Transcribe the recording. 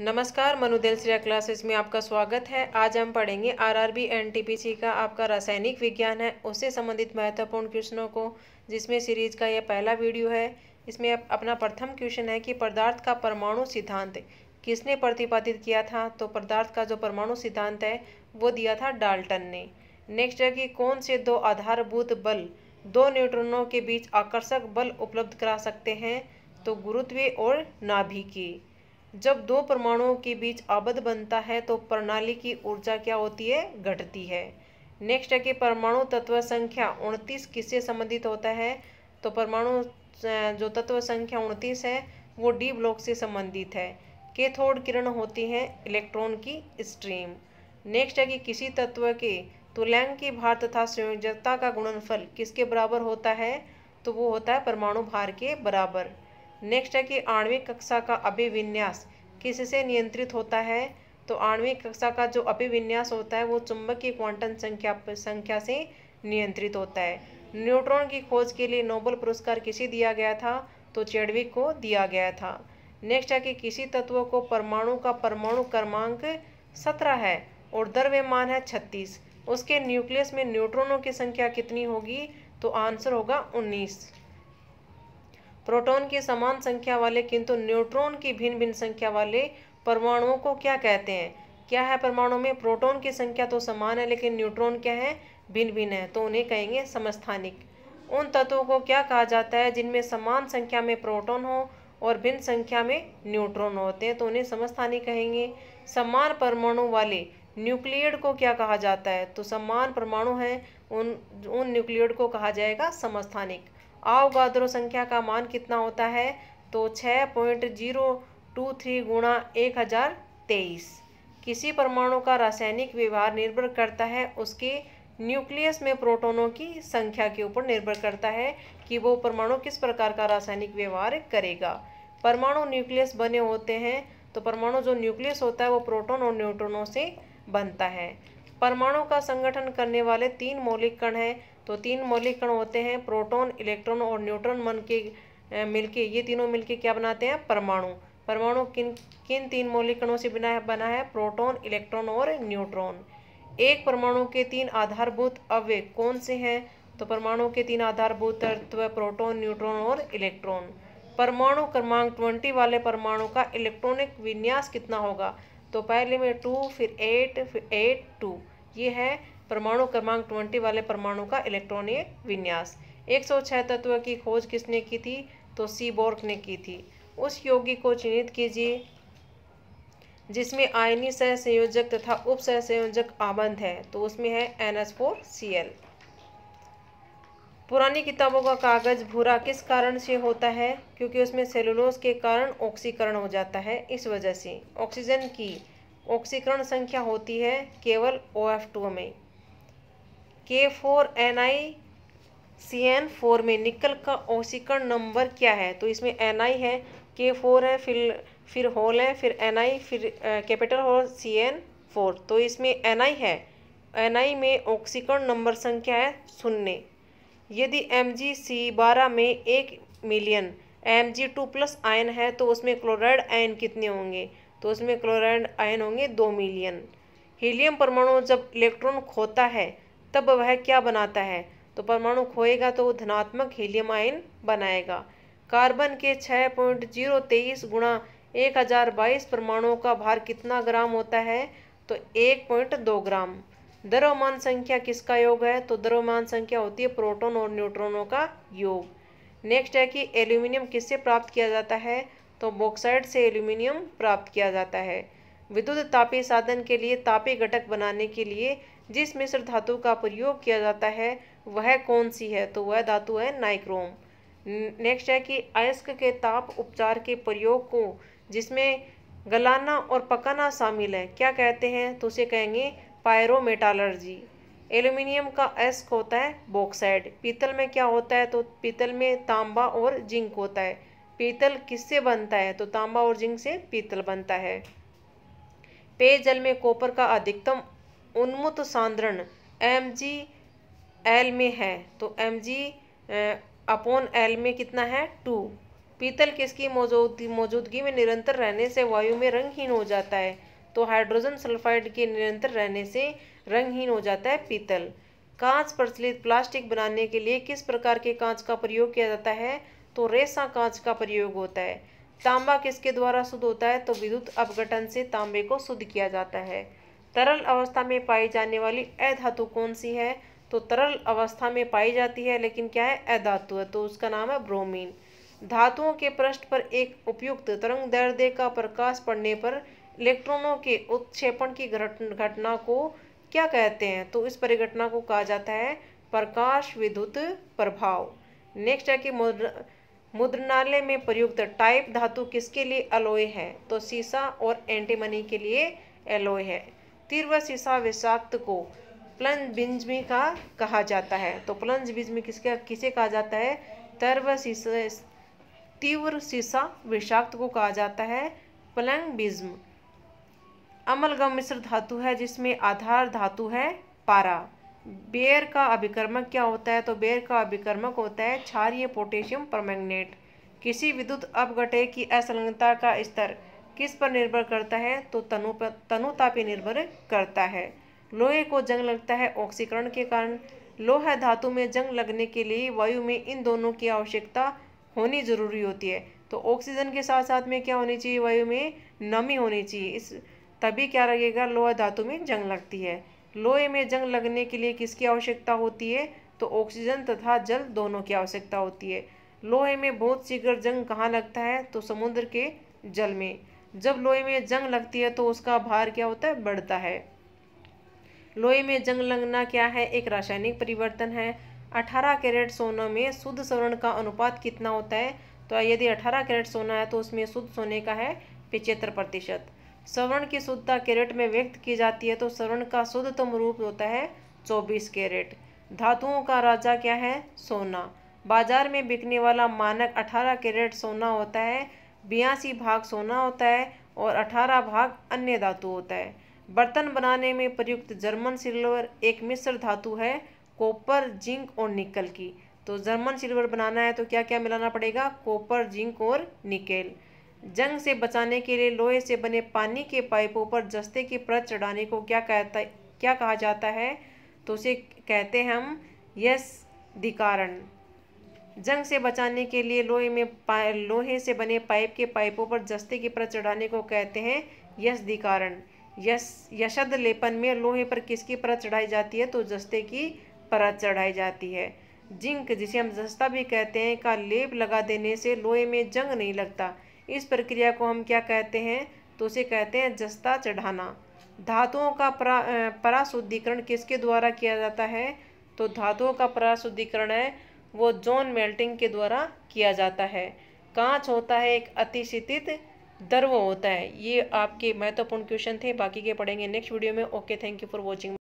नमस्कार मनुदेल श्रिया क्लासेस में आपका स्वागत है आज हम पढ़ेंगे आरआरबी एनटीपीसी का आपका रासायनिक विज्ञान है उससे संबंधित महत्वपूर्ण क्वेश्चनों को जिसमें सीरीज का यह पहला वीडियो है इसमें अपना प्रथम क्वेश्चन है कि पदार्थ का परमाणु सिद्धांत किसने प्रतिपादित किया था तो पदार्थ का जो परमाणु सिद्धांत है वो दिया था डाल्टन ने नेक्स्ट है कि कौन से दो आधारभूत बल दो न्यूट्रोनों के बीच आकर्षक बल उपलब्ध करा सकते हैं तो गुरुत्वीय और नाभिकीय जब दो परमाणुओं के बीच आबद्ध बनता है तो प्रणाली की ऊर्जा क्या होती है घटती है नेक्स्ट है कि परमाणु तत्व संख्या उनतीस किससे संबंधित होता है तो परमाणु जो तत्व संख्या उनतीस है वो डी ब्लॉक से संबंधित है थोड़ किरण होती है इलेक्ट्रॉन की स्ट्रीम नेक्स्ट है कि किसी तत्व के तुल्यांग की भार तथा संयोजकता का गुणनफल किसके बराबर होता है तो वो होता है परमाणु भार के बराबर नेक्स्ट है कि आणविक कक्षा का अभिविन्यास किससे नियंत्रित होता है तो आणविक कक्षा का जो अभिविन्यास होता है वो चुंबक की क्वांटम संख्या संख्या से नियंत्रित होता है न्यूट्रॉन की खोज के लिए नोबल पुरस्कार किसे दिया गया था तो चेडविक को दिया गया था नेक्स्ट है कि किसी तत्व को परमाणु का परमाणु क्रमांक सत्रह है और द्रव्यमान है छत्तीस उसके न्यूक्लियस में न्यूट्रॉनों की संख्या कितनी होगी तो आंसर होगा उन्नीस प्रोटॉन की समान संख्या वाले किंतु न्यूट्रॉन की भिन्न भिन्न संख्या वाले परमाणुओं को क्या कहते हैं क्या है परमाणु में प्रोटॉन की संख्या तो समान है लेकिन न्यूट्रॉन क्या है भिन्न भिन्न है तो उन्हें कहेंगे समस्थानिक उन तत्वों को क्या कहा जाता है जिनमें समान संख्या में प्रोटोन हो और भिन्न संख्या में न्यूट्रॉन होते हैं तो उन्हें समस्थानिक कहेंगे समान परमाणु वाले न्यूक्लियड को क्या कहा जाता है तो समान परमाणु हैं उन उन न्यूक्लियड को कहा जाएगा समस्थानिक आवगाद्रो संख्या का मान कितना होता है तो छः पॉइंट जीरो टू थ्री गुणा एक हज़ार तेईस किसी परमाणु का रासायनिक व्यवहार निर्भर करता है उसके न्यूक्लियस में प्रोटोनों की संख्या के ऊपर निर्भर करता है कि वो परमाणु किस प्रकार का रासायनिक व्यवहार करेगा परमाणु न्यूक्लियस बने होते हैं तो परमाणु जो न्यूक्लियस होता है वो प्रोटोन और न्यूट्रोनों से बनता है परमाणु का संगठन करने वाले तीन मौलिक कण हैं तो तीन मौलिक कण होते हैं प्रोटॉन इलेक्ट्रॉन और न्यूट्रॉन मन के मिलके ये तीनों मिलके क्या बनाते हैं परमाणु परमाणु किन किन तीन मौलिक कणों से बना है बना है प्रोटॉन इलेक्ट्रॉन और न्यूट्रॉन एक परमाणु के तीन आधारभूत अव्यय कौन से हैं तो परमाणु के तीन आधारभूत तत्व प्रोटोन न्यूट्रॉन और इलेक्ट्रॉन परमाणु क्रमांक ट्वेंटी वाले परमाणु का इलेक्ट्रॉनिक विन्यास कितना होगा तो पहले में टू फिर एट फिर एट टू ये है परमाणु क्रमांक ट्वेंटी वाले परमाणु का इलेक्ट्रॉनिक विन्यास एक सौ छः तत्व की खोज किसने की थी तो सी बोर्क ने की थी उस योगी को चिन्हित कीजिए जिसमें आयनी सह संयोजक तथा उप सह संयोजक आबंध है तो उसमें है N S four C L पुरानी किताबों का कागज़ भूरा किस कारण से होता है क्योंकि उसमें सेलुलोज के कारण ऑक्सीकरण हो जाता है इस वजह से ऑक्सीजन की ऑक्सीकरण संख्या होती है केवल ओ एफ टू में K four N I C N four में निकल का ऑक्सीकरण नंबर क्या है तो इसमें एन आई है के फोर है फिर फिर होल है फिर एन आई फिर capital whole C N four तो इसमें एन आई है एन आई में ऑक्सीकरण नंबर संख्या है शून्य यदि एम जी सी बारह में एक million M G two plus ion है तो उसमें क्लोराइड आयन कितने होंगे तो उसमें क्लोराइड आयन होंगे दो मिलियन हीलियम परमाणु जब इलेक्ट्रॉन खोता है तब वह क्या बनाता है तो परमाणु खोएगा तो वो धनात्मक हीलियम आयन बनाएगा कार्बन के छः पॉइंट जीरो तेईस गुणा एक हज़ार बाईस परमाणुओं का भार कितना ग्राम होता है तो एक पॉइंट दो ग्राम दरोमान संख्या किसका योग है तो दरोमान संख्या होती है प्रोटोन और न्यूट्रॉनों का योग नेक्स्ट है कि एल्यूमिनियम किससे प्राप्त किया जाता है तो बॉक्साइड से एल्यूमिनियम प्राप्त किया जाता है विद्युत तापीय साधन के लिए तापीय घटक बनाने के लिए जिस मिश्र धातु का प्रयोग किया जाता है वह कौन सी है तो वह धातु है नाइक्रोम नेक्स्ट है कि अयस्क के ताप उपचार के प्रयोग को जिसमें गलाना और पकाना शामिल है क्या कहते हैं तो उसे कहेंगे पायरोमेटालर्जी एल्यूमिनियम का अयस्क होता है बॉक्साइड पीतल में क्या होता है तो पीतल में तांबा और जिंक होता है पीतल किससे बनता है तो तांबा और जिंक से पीतल बनता है पेयजल में कॉपर का अधिकतम उन्मुत सांद्रण एम जी एल में है तो एम जी अपोन एल में कितना है टू पीतल किसकी मौजूदगी मौजूदगी में निरंतर रहने से वायु में रंगहीन हो जाता है तो हाइड्रोजन सल्फाइड के निरंतर रहने से रंगहीन हो जाता है पीतल कांच प्रचलित प्लास्टिक बनाने के लिए किस प्रकार के कांच का प्रयोग किया जाता है तो रेसा कांच का प्रयोग होता है तांबा किसके द्वारा शुद्ध होता है तो विद्युत अपघटन से तांबे को शुद्ध किया जाता है तरल अवस्था में पाई जाने वाली अधातु कौन सी है तो तरल अवस्था में पाई जाती है लेकिन क्या है अधातु है तो उसका नाम है ब्रोमीन धातुओं के पृष्ठ पर एक उपयुक्त तरंग दर्दे का प्रकाश पड़ने पर इलेक्ट्रॉनों के उत्क्षेपण की घटना को क्या कहते हैं तो इस परिघटना को कहा जाता है प्रकाश विद्युत प्रभाव नेक्स्ट है कि मुद्रणालय में प्रयुक्त टाइप धातु किसके लिए अलोय है तो सीसा और एंटीमनी के लिए एलोय है तीव्र सीसा विषाक्त को प्लंज बिंजमी का कहा जाता है तो प्लंज बिंजमी किसके किसे कहा जाता है तर्व सीसा तीव्र सीसा विषाक्त को कहा जाता है प्लंग बिज्म अमलगम मिश्र धातु है जिसमें आधार धातु है पारा बेर का अभिकर्मक क्या होता है तो बेर का अभिकर्मक होता है क्षारिय पोटेशियम परमैंगनेट किसी विद्युत अपघटे की असंलग्नता का स्तर किस पर निर्भर करता है तो तनु पर पर निर्भर करता है लोहे को जंग लगता है ऑक्सीकरण के कारण लोह धातु में जंग लगने के लिए वायु में इन दोनों की आवश्यकता होनी जरूरी होती है तो ऑक्सीजन के साथ साथ में क्या होनी चाहिए वायु में नमी होनी चाहिए इस तभी क्या लगेगा लोह धातु में जंग लगती है लोहे में जंग लगने के लिए किसकी आवश्यकता होती है तो ऑक्सीजन तथा जल दोनों की आवश्यकता होती है लोहे में बहुत शीघ्र जंग कहाँ लगता है तो समुद्र के जल में जब लोहे में जंग लगती है तो उसका भार क्या होता है बढ़ता है लोहे में जंग लगना क्या है एक रासायनिक परिवर्तन है 18 कैरेट सोना में शुद्ध स्वर्ण का अनुपात कितना होता है तो यदि 18 कैरेट सोना है तो उसमें शुद्ध सोने का है पिचहत्तर प्रतिशत स्वर्ण की शुद्धता कैरेट में व्यक्त की जाती है तो स्वर्ण का शुद्धतम रूप होता है चौबीस कैरेट धातुओं का राजा क्या है सोना बाजार में बिकने वाला मानक अठारह कैरेट सोना होता है बयासी भाग सोना होता है और अठारह भाग अन्य धातु होता है बर्तन बनाने में प्रयुक्त जर्मन सिल्वर एक मिश्र धातु है कॉपर जिंक और निकल की तो जर्मन सिल्वर बनाना है तो क्या क्या मिलाना पड़ेगा कॉपर जिंक और निकेल जंग से बचाने के लिए लोहे से बने पानी के पाइपों पर जस्ते की परत चढ़ाने को क्या कहता क्या कहा जाता है तो उसे कहते हैं हम यस दिकारण जंग से बचाने के लिए लोहे में लोहे से बने पाइप के पाइपों पर जस्ते की परत चढ़ाने को कहते हैं यस दिकारण यश यशद लेपन में लोहे पर किसकी परत चढ़ाई जाती है तो जस्ते की परत चढ़ाई जाती है जिंक जिसे हम जस्ता भी कहते हैं का लेप लगा देने से लोहे में जंग नहीं लगता इस प्रक्रिया को हम क्या कहते हैं तो उसे कहते हैं जस्ता चढ़ाना धातुओं का परा पराशुद्धिकरण किसके द्वारा किया जाता है तो धातुओं का पराशुद्धिकरण है वो जोन मेल्टिंग के द्वारा किया जाता है कांच होता है एक अतिशीतित द्रव होता है ये आपके महत्वपूर्ण क्वेश्चन थे बाकी के पढ़ेंगे नेक्स्ट वीडियो में okay thank you for watching